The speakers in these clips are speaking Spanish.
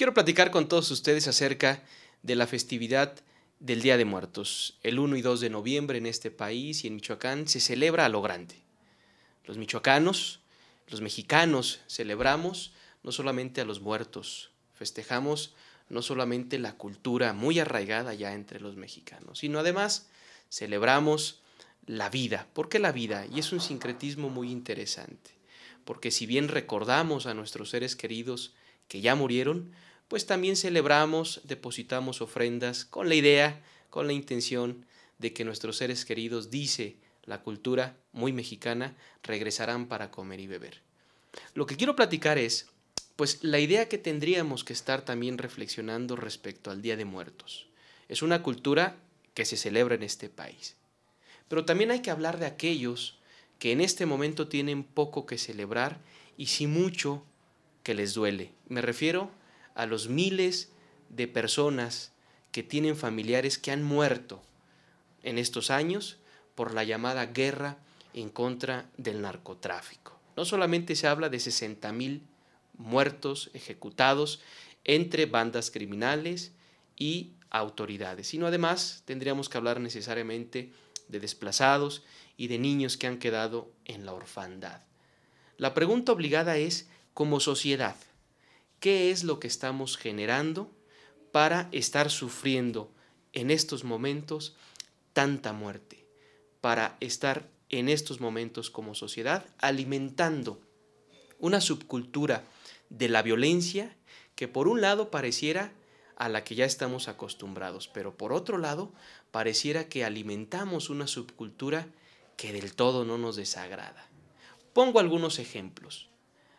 quiero platicar con todos ustedes acerca de la festividad del Día de Muertos. El 1 y 2 de noviembre en este país y en Michoacán se celebra a lo grande. Los michoacanos, los mexicanos celebramos no solamente a los muertos, festejamos no solamente la cultura muy arraigada ya entre los mexicanos, sino además celebramos la vida. ¿Por qué la vida? Y es un sincretismo muy interesante, porque si bien recordamos a nuestros seres queridos que ya murieron, pues también celebramos, depositamos ofrendas con la idea, con la intención de que nuestros seres queridos, dice la cultura muy mexicana, regresarán para comer y beber. Lo que quiero platicar es, pues, la idea que tendríamos que estar también reflexionando respecto al Día de Muertos. Es una cultura que se celebra en este país. Pero también hay que hablar de aquellos que en este momento tienen poco que celebrar y si mucho que les duele. Me refiero a los miles de personas que tienen familiares que han muerto en estos años por la llamada guerra en contra del narcotráfico. No solamente se habla de 60.000 muertos ejecutados entre bandas criminales y autoridades, sino además tendríamos que hablar necesariamente de desplazados y de niños que han quedado en la orfandad. La pregunta obligada es, como sociedad, qué es lo que estamos generando para estar sufriendo en estos momentos tanta muerte, para estar en estos momentos como sociedad alimentando una subcultura de la violencia que por un lado pareciera a la que ya estamos acostumbrados, pero por otro lado pareciera que alimentamos una subcultura que del todo no nos desagrada. Pongo algunos ejemplos.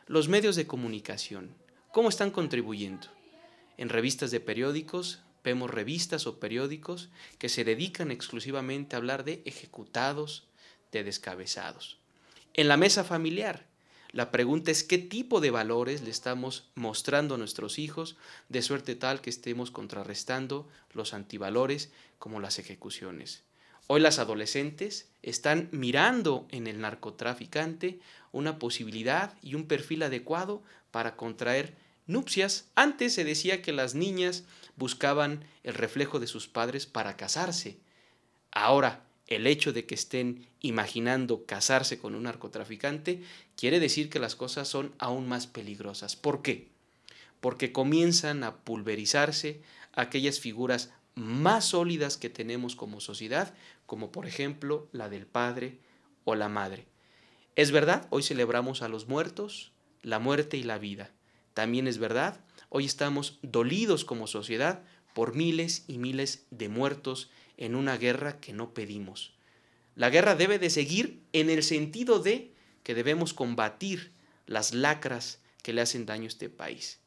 Los medios de comunicación, ¿Cómo están contribuyendo? En revistas de periódicos vemos revistas o periódicos que se dedican exclusivamente a hablar de ejecutados, de descabezados. En la mesa familiar, la pregunta es qué tipo de valores le estamos mostrando a nuestros hijos, de suerte tal que estemos contrarrestando los antivalores como las ejecuciones. Hoy las adolescentes están mirando en el narcotraficante una posibilidad y un perfil adecuado para contraer nupcias. Antes se decía que las niñas buscaban el reflejo de sus padres para casarse. Ahora, el hecho de que estén imaginando casarse con un narcotraficante quiere decir que las cosas son aún más peligrosas. ¿Por qué? Porque comienzan a pulverizarse aquellas figuras más sólidas que tenemos como sociedad, como por ejemplo la del padre o la madre. Es verdad, hoy celebramos a los muertos, la muerte y la vida. También es verdad, hoy estamos dolidos como sociedad por miles y miles de muertos en una guerra que no pedimos. La guerra debe de seguir en el sentido de que debemos combatir las lacras que le hacen daño a este país.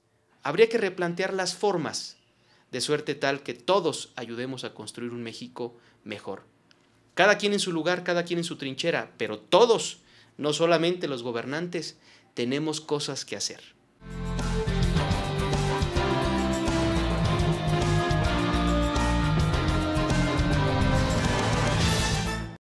Habría que replantear las formas, de suerte tal que todos ayudemos a construir un México mejor. Cada quien en su lugar, cada quien en su trinchera, pero todos, no solamente los gobernantes, tenemos cosas que hacer.